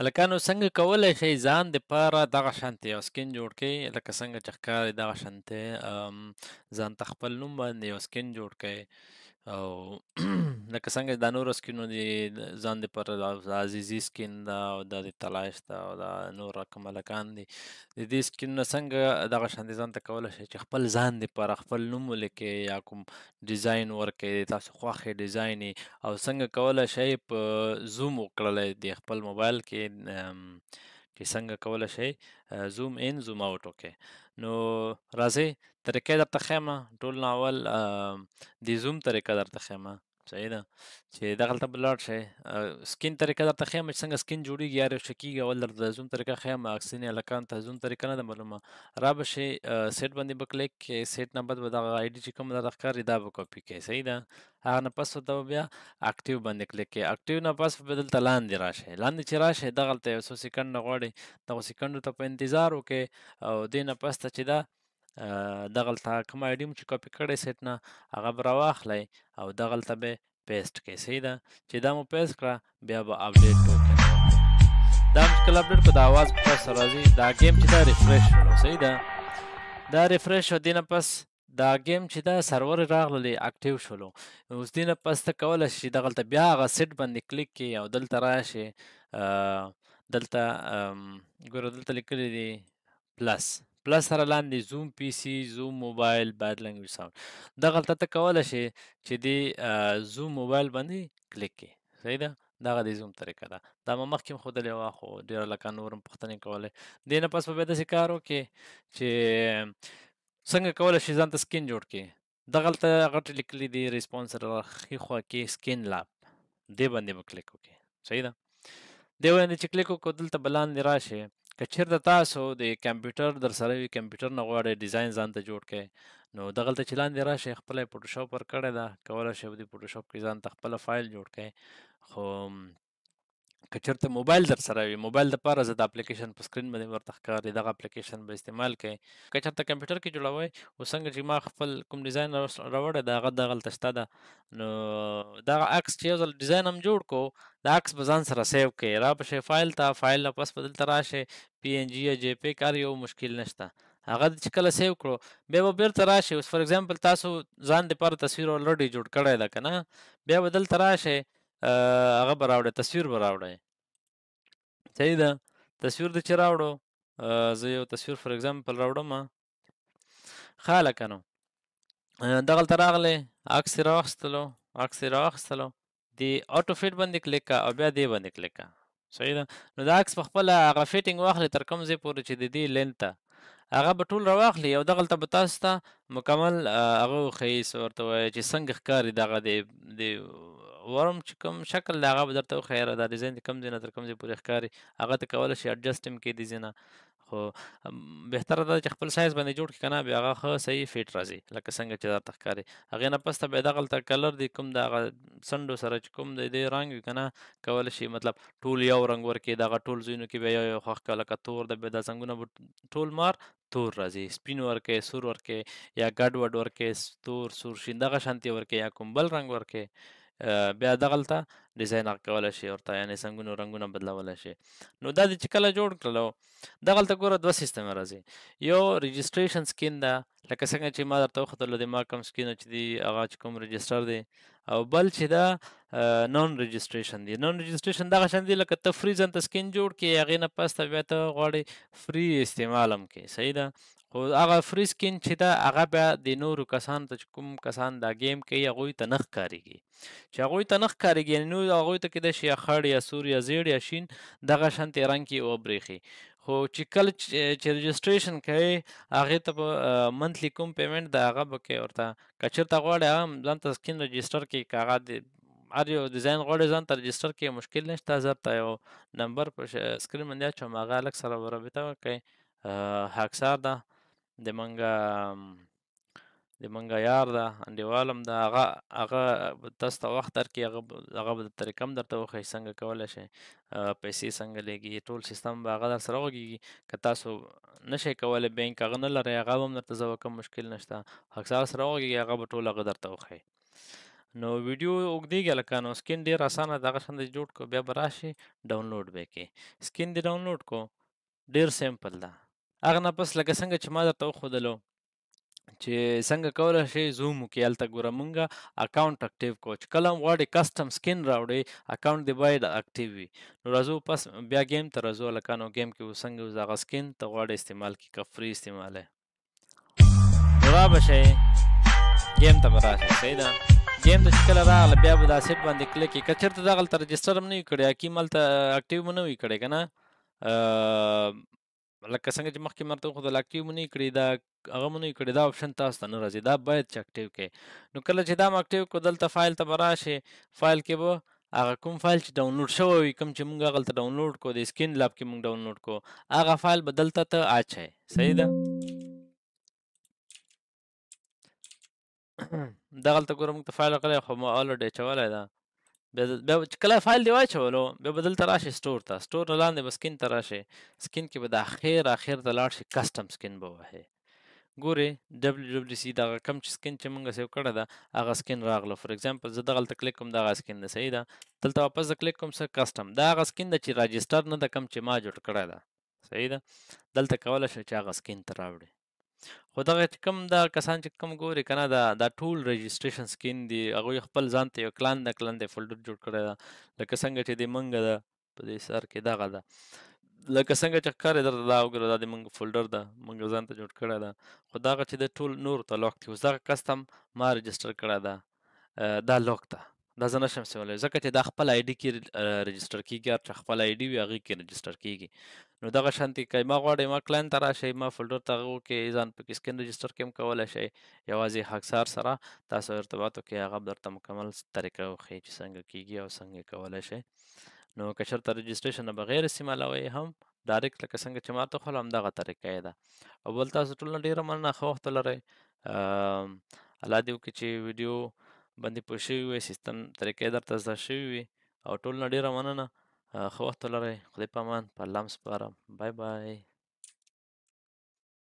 هلکانو څنګه کولای شي ځان د پاره دغه شانتي یو سکین جوړ کړي لکه څنګه چې ښکاري دغه شانتي ځان ته خپل نوم باندې یو سکین جوړ کړي او لکه څنګه دا نور سکینو دی ځان د پر د عزیزي سکین دا او د تلاش دا او دا نور کوم لکان دی د دې سکین څنګه دغه شان دي ځان ته کولای شي چې خپل ځان دی پر خپل نوم ولیکي یا کوم ډیزاین ورکړي د تاسو خوخه ډیزاین او څنګه کولای شي په زوم وکړل دی خپل موبایل کې چې څنګه کولای شي زوم ان زوم اوټ وکړي نو راځي طریقه درته ښیم ټولو نه اول د زوم طریقه درته ښیم صحیح ده چې دغلته به لاړ شئ سکین طریقه درته ښیم چې څنګه سکین جوړېږي یا ریښه کېږي اول درته د زوم طریقه ښیم اکسینې هلکانو ته زوم طریقه نه ده معلومه را به شئ سیټ باندې به کلیک کړئ سیټ نه بعد به دغه آی ډي چې کوم درته ښکاري دا به کاپي کړئ صحیح ده هغه نه پس ته بیا اکټیو باندې کلیک کړئ اکټیو نه پس به دلته لاندې راشئ لاندې چې راشئ دغلته یو څو سیکنډ غواړي دغه سیکنډو ته په انتظار وکړئ او دې نه پس ته چې دا دغلته کوم آی ډي مو چې کاپي کړی سیټ نه هغه به راواخلی او دغلته به پیسټ کړئ صحیح ده چې دا مو پیسټ کړه بیا به اپډیټ وکړئ دا چې کله اپډیټ کړو د اواز په پس راځي دا ګیم چې دا ریفریش شو صحیح ده دا ریفریش شو دې نه پس دا ګیم چې دا سرور راغلی اکټیو شولو اوس دینه پس ته کولای شي دغلته بیا هغه سیټ باندې کلیک کی او دلته راشي دلته ګوره دلته لیکلی دی پلس پلس سره لاندې زوم پی سي زوم موبایل باد لنګویج ساوند دغه ته کولی شئ چې دې زوم موبایل باندې کلیک کړئ صحیح ده دغه د زوم طریقه ده دا ما مخکې هم ښودلې وه خو ډېره لکه نور هم پوښتنې کولې دې نه پس به بیا داسې کار وکړې چې څنګه کولی شئ ځان ته سکین جوړ کړئ دغلته غټې لیکلي دي ریسپونس سره ښي خوا کې سکین لاب دې باندې به کلیک وکړئ صحیح ده دې باندې چې کلیک وکړو دلته به لاندې راشئ کچیر د تاسو د کمپیوټر در سره وي کمپیوټر نه غواړي ډیزاین ځان ته جوړ کړئ نو دغلته چې لاندې راشئ خپله یې فوټوشاپ ورکړې ده کولی شئ په دې فوټوشاپ کې ځان ته خپله فایل جوړ کړئ خو که چیرته موبایل در سره وي موبایل د پاره زه د اپلیکیشن په سکرین باندې ورته ښکاري دغه اپلیکیشن به استعمال کړئ که چیرته کمپیوټر کې جوړوئ اوس څنګه چې ما خپل کوم ډیزاین راوړی د هغه دغلته شته ده نو دغه عکس چې یو ځل ډیزاین هم جوړ کړو دا عکس به ځان سره سیو کړئ را پشې فایل ته فایل نه پس به دلته راشئ پی ان جي یا جی پی کار یو مشکل نشته هغه چې کله سیو کړو بیا به بیرته راشئ اوس فار اګزامپل تاسو ځان د پاره تصویر اولرډي جوړ کړی ده که نه بیا به دلته راشئ هغه به راوړی تصویر به راوړی صحیح ده تصویر د چې راوړو زه یو تصویر فار اگزامپل راوړم خاله که نو دغلته راغلی عکس یې راواخیستلو عکس یې راواخیستلو دې آټو فیټ باندې کلیک کا او بیا دې باندې کلیک کا صحیح ده نو دا عکس په خپله هغه فیټینګ واخلي تر کوم ځای پورې چې د دې لینت ته هغه به ټول راواخلي او دغلته به تاسو ته مکمل هغه وښیي څه ورته وایي چې څنګه ښکاري دغه د ورم چې کوم شکل دی هغه به درته وښیي دا ډیزاین د کوم ځای نه تر کوم ځای پورې ښکاري هغه ته کولی شي اډجسټ هم کړي د ځای نه خو بهتره ده چې خپل سایز باندې جوړ کړي که نه بیا هغه ښه صحیح فیټ راځي لکه څنګه چې درته ښکاري هغې نه پسته بیا دغلته کلر دی کوم د هغه څنډو سره چې کوم د دې رنګ وي که نه کولی شي مطلب ټول یو رنګ ورکړي د هغه ټول ځایونو کې بیا یو یو خوښ کړه لکه تور د بیا دا څنګونه به ټول مار تور راځي سپین ورکې سور ورکې یا ګډ وډ ورکې تور سور شین دغه شانتي ورکې یا کوم بل رنګ ورکې بیا دغلته ډیزاینر کولی شي ورته یعنې څنګونو رنګونه بدلولی شي نو دا د چې کله جوړ کړلو دغلته ګوره دوه سیستم راځي یو رجسټریشن سکین ده لکه څنګه چې ما درته وختلو د ما کوم سکینو چې دی هغه چې کوم رجسټر دی او بل چې دا نان رجسټریشن دی نان رجسټریشن دغه شان دی لکه ته فری ځان ته سکین جوړ کړې هغې نه پس ته بیا ته غواړې فری استعمال هم کړې صحیح ده خو هغه فری سکین چې دا هغه بیا د نورو کسان ته کوم کسان دا گیم کوي هغه ته نخ کاریږي چې هغه ته نخ کاریږي نو هغه ته کې د شیا خړ یا سور یا زیړ یا شین دغه شانت رنگ کې او بریخي خو چې کله چې رجسٹریشن کوي هغه ته منثلی کوم پیمنٹ دا هغه بکې ورته کچر تا غواړي هم ځان ته سکین رجسٹر کې کاغذ هر یو ډیزاین غواړي ځان ته رجسٹر کې مشکل نشته زه ته یو نمبر پر سکرین باندې چې ما هغه لک سره ورته کوي هاکسار ده د منګه د منګه یار ده انډیوالم ده هغه هغه تاسو ته وخت درکړي هغه هغه به درته کم درته وښي څنګه کولی شئ پیسې څنګه لګي ټول سیستم به هغه در سره وغږېږي که تاسو نشئ کولی بینک هغه نه لرئ هغه به هم درته زه کوم مشکل نشته اکثر سره وغږېږي هغه به ټول هغه درته وښي نو ویډیو اوږدېږي لکه نو سکین ډېر اسانه دغه شان جوړ کو بیا به راشي ډاونلوډ به کې سکین دې ډاونلوډ کو ډېر سیمپل ده هغه نه پس لکه څنګه چې ما درته وښودلو چې څنګه کولی شي زوم وکړي هلته ګوره مونږه اکاونټ اکټیو کو چې کله هم غواړې کسټم سکین راوړې اکاونټ دې باید اکټیو وي نو راځو پس بیا ګیم ته راځو لکه نو ګیم کې اوس څنګه اوس هغه سکین ته غواړې استعمال کړي که فري استعمال یې نو را به شئ ګیم ته به راشئ صحیح ده ګیم ته چې کله راغله بیا به دا سیټ باندې کلیک کړي که چېرته دغلته رجسټر هم نه وي کړی حکیم هلته اکټیو هم نه وي کړی که نه لکه څنګه چې مخکې مرته خو د لاکټیو مونې کړی دا هغه مونې کړی دا آپشن تاسو ته نه راځي دا باید چې اکټیو کې نو کله چې دا اکټیو کو دلته فایل ته براشي فایل کې به هغه کوم فایل چې ډاونلوډ شوی وي کوم چې مونږ غلطه ډاونلوډ کو د سکین لاب کې مونږ ډاونلوډ کو هغه فایل بدلته ته اچي صحیح ده دغلته ګورم ته فایل غلې خو ما اولډ چولای ده بیا کله فایل دی واچولو بیا بدل ته راشي سٹور ته سٹور نه لاندې به سکین ته راشي سکین کې به د اخر اخر ته لاړ شي کسٹم سکین به وهي ګوري دبليو دبليو سي دا کم چې سکین چې مونږه سیو کړه دا هغه سکین راغله فور ایگزامپل زه دغه تل کلیک کوم دا هغه سکین نه صحیح ده دلته واپس زه کلیک کوم سر کسٹم دا هغه سکین د چې راجستر نه د کم چې ما جوړ کړه دا صحیح ده دلته کولای شي چې هغه سکین ته راوړي خو دغه کم دا کسان چې کم ګوري کنه دا دا ټول رجسٹریشن سکین دی هغه خپل ځان ته یو کلان د کلان دی فولډر جوړ کړی دا لکه څنګه چې د منګه دا په دې سر کې دغه دا لکه څنګه چې کار در دا وګوره دا د منګ فولډر دا منګ ځان ته جوړ کړی دا خو دغه چې د ټول نور ته لوک دی اوس دغه کستم ما رجسٹر کړی دا دا لوک ته دا زه نشم سوالای ځکه چې دا خپل آی ډي کې رجسٹر کیږي او خپل آی ډي وی هغه کې رجسٹر کیږي نو دغه شانتي کایما غواړي ما کلاینټ ته راشي ما فولډر ته غو کې ځان په سکین رجسٹر کې هم کولای شي یوازې حکسار سره تاسو ارتباطو کې هغه درته مکمل طریقه خو چې څنګه کیږي او څنګه کولای شي نو کشر ته رجسٹریشن بغیر استعمالوي هم ډایرکټ لکه څنګه چې ماته خو هم دغه طریقې ده او بل تاسو ټول ډیره مننه خو وخت لرئ الله دې وکړي چې ویډیو باندې پوه شوي وي سیستم طریقې درته زده شوي وي او ټولو نه ډېره مننه ښه وخت ولرئ خدای په امان په الله م سپارم بای بای